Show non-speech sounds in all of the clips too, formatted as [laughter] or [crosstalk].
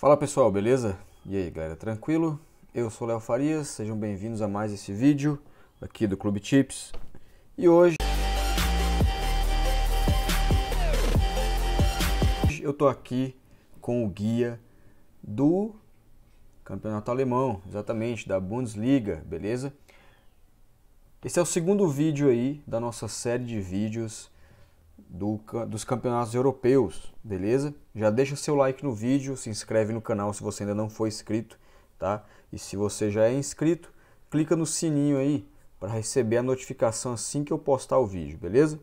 Fala pessoal, beleza? E aí galera, tranquilo? Eu sou Léo Farias, sejam bem-vindos a mais esse vídeo aqui do Clube Tips. E hoje eu tô aqui com o guia do Campeonato Alemão, exatamente, da Bundesliga, beleza? Esse é o segundo vídeo aí da nossa série de vídeos do, dos campeonatos europeus, beleza? Já deixa seu like no vídeo, se inscreve no canal se você ainda não for inscrito, tá? E se você já é inscrito, clica no sininho aí para receber a notificação assim que eu postar o vídeo, beleza?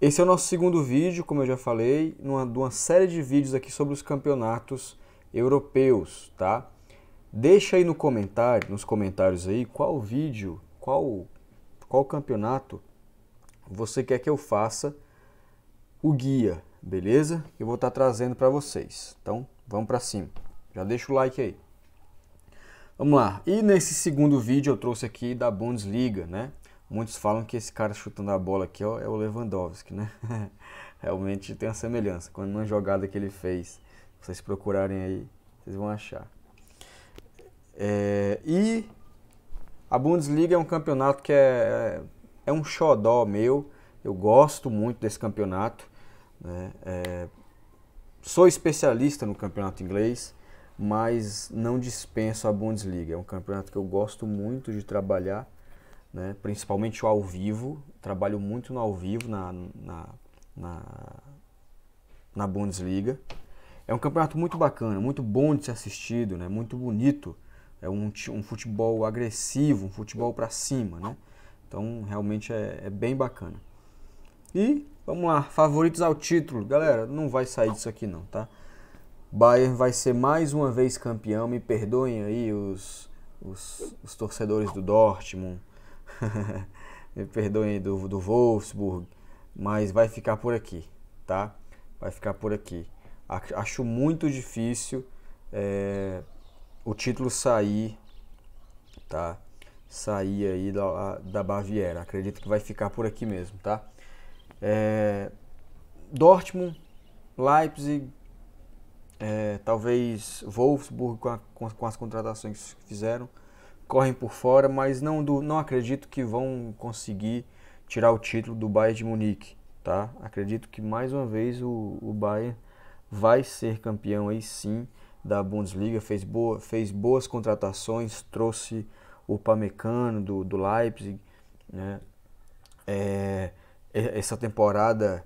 Esse é o nosso segundo vídeo, como eu já falei, numa, de uma série de vídeos aqui sobre os campeonatos europeus, tá? Deixa aí no comentário, nos comentários aí, qual vídeo, qual, qual campeonato você quer que eu faça o guia, beleza? Eu vou estar tá trazendo para vocês. Então, vamos para cima. Já deixa o like aí. Vamos lá. E nesse segundo vídeo eu trouxe aqui da Bundesliga, né? Muitos falam que esse cara chutando a bola aqui ó, é o Lewandowski, né? [laughs] Realmente tem uma semelhança. Quando uma jogada que ele fez, vocês procurarem aí, vocês vão achar. É, e a Bundesliga é um campeonato que é, é é um xodó meu. Eu gosto muito desse campeonato. Né? É, sou especialista no campeonato inglês, mas não dispenso a Bundesliga. É um campeonato que eu gosto muito de trabalhar, né? principalmente o ao vivo. Trabalho muito no ao vivo na, na, na, na Bundesliga. É um campeonato muito bacana, muito bom de ser assistido, né? muito bonito. É um, um futebol agressivo, um futebol para cima, né? Então, realmente é, é bem bacana. E, vamos lá, favoritos ao título. Galera, não vai sair disso aqui não, tá? Bayern vai ser mais uma vez campeão. Me perdoem aí os, os, os torcedores do Dortmund. [laughs] Me perdoem aí do, do Wolfsburg. Mas vai ficar por aqui, tá? Vai ficar por aqui. Acho muito difícil é, o título sair, tá? sair aí da, da Baviera. Acredito que vai ficar por aqui mesmo, tá? É, Dortmund, Leipzig, é, talvez Wolfsburg com, a, com, com, as contratações que fizeram, correm por fora, mas não, do, não acredito que vão conseguir tirar o título do Bayern de Munique, tá? Acredito que mais uma vez o, o Bayern vai ser campeão aí sim da Bundesliga, fez, boa, fez boas contratações, trouxe Upamecano do, do Leipzig, né? É, é, essa temporada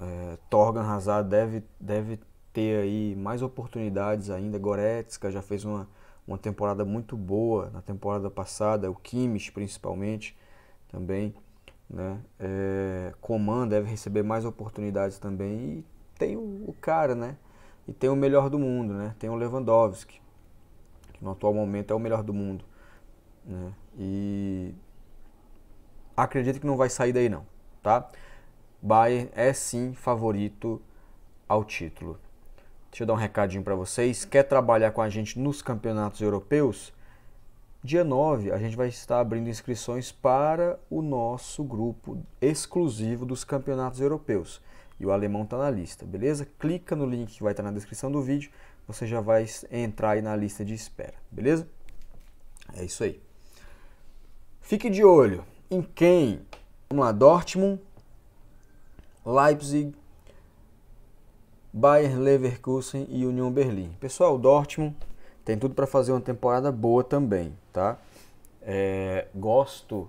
é, Torgan Hazard deve, deve ter aí mais oportunidades ainda. Goretzka já fez uma, uma temporada muito boa na temporada passada, o Kimmich principalmente também. Né? É, Coman deve receber mais oportunidades também. E tem o, o, cara, né? E tem o melhor do mundo, né? Tem o Lewandowski, que no atual momento é o melhor do mundo. Né? E acredito que não vai sair daí não, tá? Bayern é sim favorito ao título. Deixa eu dar um recadinho para vocês. Quer trabalhar com a gente nos campeonatos europeus? Dia 9 a gente vai estar abrindo inscrições para o nosso grupo exclusivo dos campeonatos europeus. E o alemão está na lista, beleza? Clica no link que vai estar na descrição do vídeo, você já vai entrar aí na lista de espera, beleza? É isso aí. Fique de olho em quem? Vamos lá, Dortmund, Leipzig, Bayern Leverkusen e Union Berlim. Pessoal, Dortmund tem tudo para fazer uma temporada boa também, tá? É, gosto,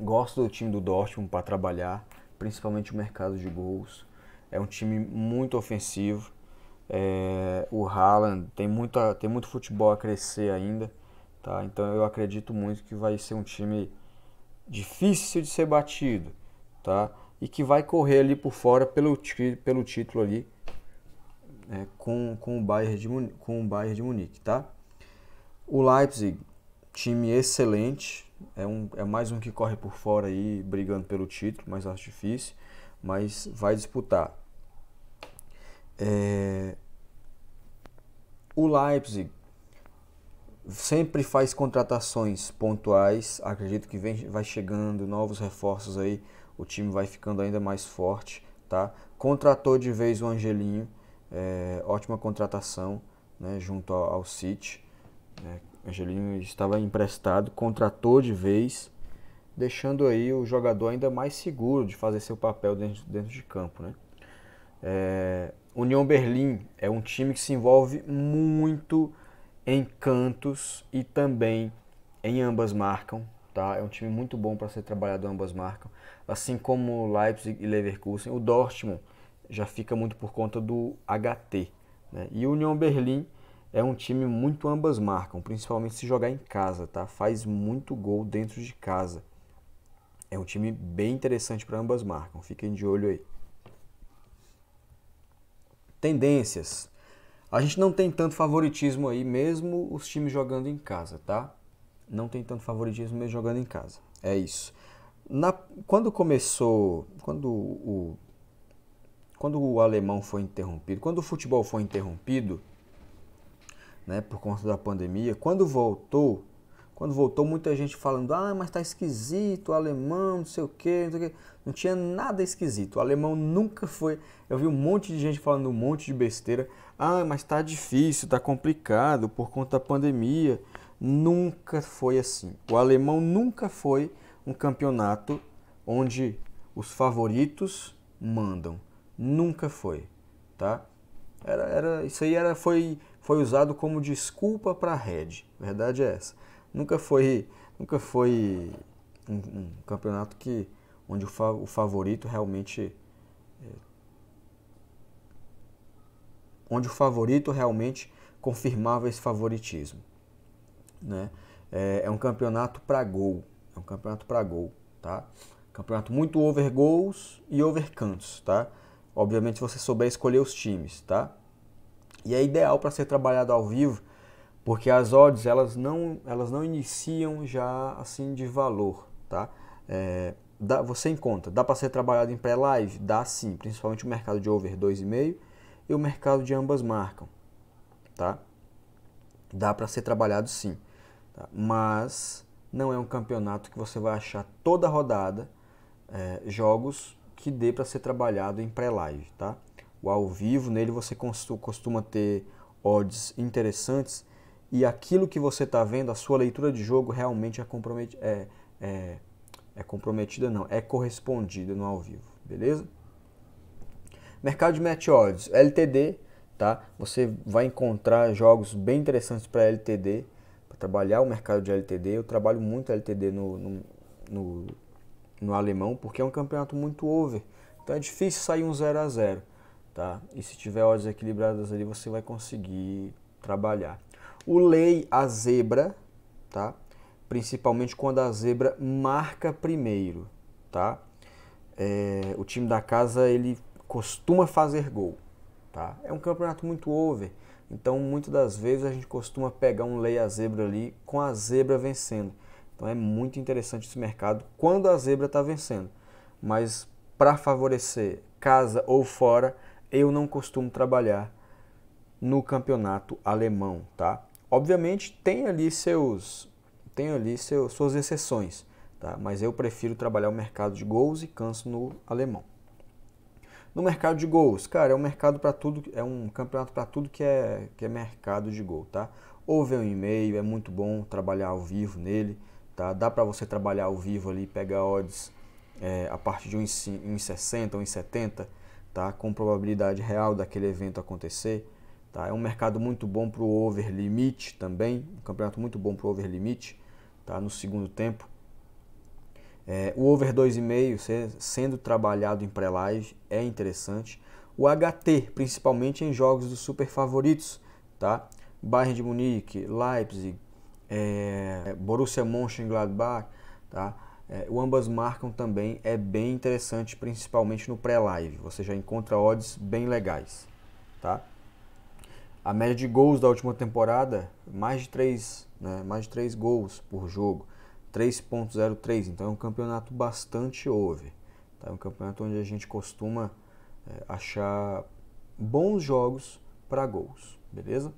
gosto do time do Dortmund para trabalhar, principalmente o mercado de gols. É um time muito ofensivo. É, o Haaland tem, muita, tem muito futebol a crescer ainda. Tá? Então eu acredito muito que vai ser um time difícil de ser batido, tá? E que vai correr ali por fora pelo, pelo título ali é, com, com, o Bayern de Munique, com o Bayern de Munique, tá? O Leipzig, time excelente, é, um, é mais um que corre por fora aí brigando pelo título, mas acho difícil, mas vai disputar. É... O Leipzig sempre faz contratações pontuais. Acredito que vem, vai chegando novos reforços aí, o time vai ficando ainda mais forte, tá? Contratou de vez o Angelinho, é, ótima contratação, né? Junto ao, ao City, né? Angelinho estava emprestado, contratou de vez, deixando aí o jogador ainda mais seguro de fazer seu papel dentro, dentro de campo, né? É, União Berlim é um time que se envolve muito em cantos e também em ambas marcam. Tá? É um time muito bom para ser trabalhado, ambas marcam. Assim como Leipzig e Leverkusen, o Dortmund já fica muito por conta do HT. Né? E o Union Berlim é um time muito ambas marcam, principalmente se jogar em casa, tá? Faz muito gol dentro de casa. É um time bem interessante para ambas marcam. Fiquem de olho aí. Tendências. A gente não tem tanto favoritismo aí, mesmo os times jogando em casa, tá? Não tem tanto favoritismo mesmo jogando em casa. É isso. Na, quando começou, quando o, quando o alemão foi interrompido, quando o futebol foi interrompido, né, por conta da pandemia, quando voltou, quando voltou, muita gente falando: ah, mas tá esquisito, alemão, não sei o quê, não sei o quê. Não tinha nada esquisito. O alemão nunca foi. Eu vi um monte de gente falando um monte de besteira. Ah, mas tá difícil, tá complicado por conta da pandemia. Nunca foi assim. O alemão nunca foi um campeonato onde os favoritos mandam. Nunca foi, tá? Era, era, isso aí era, foi, foi usado como desculpa para a Red. Verdade é essa nunca foi, nunca foi um, um campeonato que, onde o, fa o favorito realmente. É, onde o favorito realmente confirmava esse favoritismo. Né? É, é um campeonato para gol. É um campeonato para gol. Tá? Campeonato muito over gols e over cantos. Tá? Obviamente, se você souber escolher os times. Tá? E é ideal para ser trabalhado ao vivo porque as odds elas não elas não iniciam já assim de valor, tá? É, dá, você encontra, dá para ser trabalhado em pré-live, dá sim, principalmente o mercado de over 2,5 e o mercado de ambas marcam, tá? Dá para ser trabalhado sim, tá? mas não é um campeonato que você vai achar toda rodada é, jogos que dê para ser trabalhado em pré-live, tá? O ao vivo nele você costuma ter odds interessantes e aquilo que você está vendo, a sua leitura de jogo realmente é, é, é, é comprometida, não, é correspondida no ao vivo, beleza? Mercado de Match Odds LTD, tá? Você vai encontrar jogos bem interessantes para LTD, para trabalhar o mercado de LTD. Eu trabalho muito LTD no, no, no, no alemão, porque é um campeonato muito over, então é difícil sair um 0 a 0 tá? E se tiver odds equilibradas ali, você vai conseguir trabalhar o lei a zebra, tá? principalmente quando a zebra marca primeiro. Tá? É, o time da casa ele costuma fazer gol. Tá? É um campeonato muito over, então muitas das vezes a gente costuma pegar um lei a zebra ali com a zebra vencendo. Então é muito interessante esse mercado quando a zebra está vencendo. Mas para favorecer casa ou fora, eu não costumo trabalhar no campeonato alemão, tá? Obviamente tem ali seus tem ali seus suas exceções, tá? mas eu prefiro trabalhar o mercado de gols e canso no alemão. No mercado de gols, cara, é um mercado para tudo, é um campeonato para tudo que é, que é mercado de gol, tá? Houve um e-mail, é muito bom trabalhar ao vivo nele, tá? Dá para você trabalhar ao vivo ali, pegar odds é, a partir de 1,60, 1,70, tá? Com probabilidade real daquele evento acontecer. Tá? É um mercado muito bom para o over limite também, um campeonato muito bom para o over limite tá? no segundo tempo. É, o over 2,5 sendo trabalhado em pré-live é interessante. O HT, principalmente em jogos dos super favoritos, tá? Bayern de Munique, Leipzig, é, Borussia Mönchengladbach, tá? É, o ambas marcam também é bem interessante, principalmente no pré-live. Você já encontra odds bem legais, tá? A média de gols da última temporada, mais de 3, né, mais de 3 gols por jogo, 3.03, então é um campeonato bastante over. Tá? É um campeonato onde a gente costuma é, achar bons jogos para gols, beleza?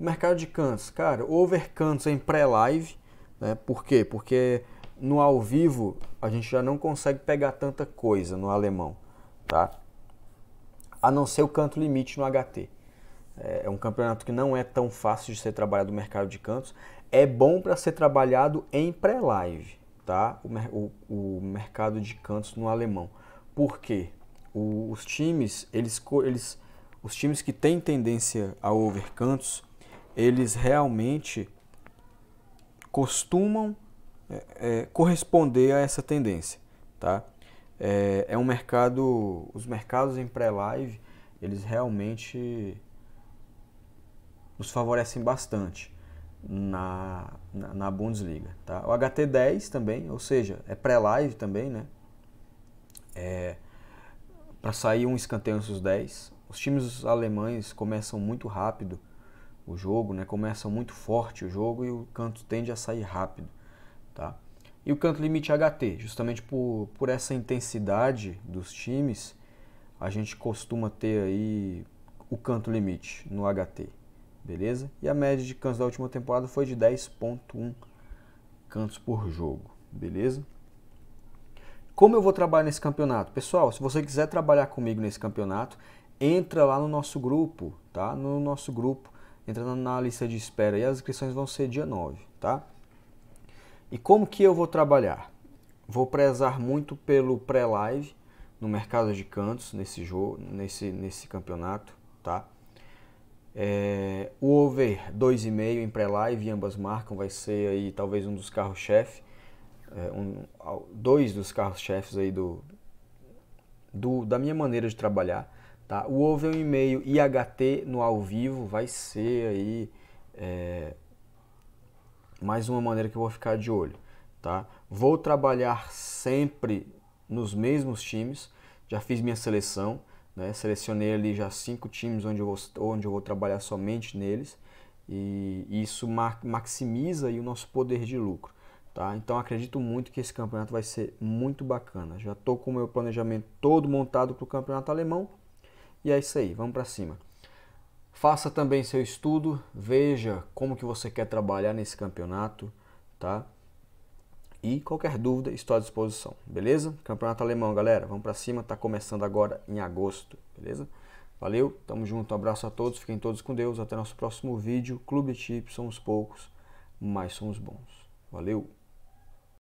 Mercado de cantos, cara, over Cans em pré-live, né? Por quê? Porque no ao vivo a gente já não consegue pegar tanta coisa no alemão, tá? A não ser o canto limite no HT. É, é um campeonato que não é tão fácil de ser trabalhado no mercado de cantos. É bom para ser trabalhado em pré-live, tá? O, o, o, mercado de cantos no alemão. Por quê? O, os times, eles, eles, os times que têm tendência a overcantos, eles realmente costumam é, é, corresponder a essa tendência, tá? É, é um mercado, os mercados em pré-live, eles realmente nos favorecem bastante na, na, na Bundesliga. Tá? O HT10 também, ou seja, é pré-live também, né? É, para sair um escanteio nos 10. Os times alemães começam muito rápido o jogo, né? Começam muito forte o jogo e o canto tende a sair rápido, tá? E o canto limite é HT, justamente por, por essa intensidade dos times, a gente costuma ter aí o canto limite no HT, beleza? E a média de cantos da última temporada foi de 10.1 cantos por jogo, beleza? Como eu vou trabalhar nesse campeonato? Pessoal, se você quiser trabalhar comigo nesse campeonato, entra lá no nosso grupo, tá? No nosso grupo, entra na lista de espera e as inscrições vão ser dia 9, tá? E como que eu vou trabalhar? Vou prezar muito pelo pré-live no mercado de cantos nesse jogo, nesse nesse campeonato, tá? É, o over 2,5 em pré-live, ambas marcam, vai ser aí talvez um dos carros-chefe, é, um, dois dos carros-chefes aí do, do, da minha maneira de trabalhar. Tá? O over 1,5 e no ao vivo vai ser aí é, mais uma maneira que eu vou ficar de olho. Tá? Vou trabalhar sempre nos mesmos times, já fiz minha seleção, né? Selecionei ali já cinco times onde eu vou, onde eu vou trabalhar somente neles e isso maximiza o nosso poder de lucro. Tá? Então acredito muito que esse campeonato vai ser muito bacana. Já estou com o meu planejamento todo montado para o campeonato alemão e é isso aí, vamos para cima. Faça também seu estudo, veja como que você quer trabalhar nesse campeonato, tá? E qualquer dúvida, estou à disposição, beleza? Campeonato Alemão, galera, vamos para cima, tá começando agora em agosto, beleza? Valeu, tamo junto, um abraço a todos, fiquem todos com Deus, até nosso próximo vídeo. Clube Tip, somos poucos, mas somos bons. Valeu!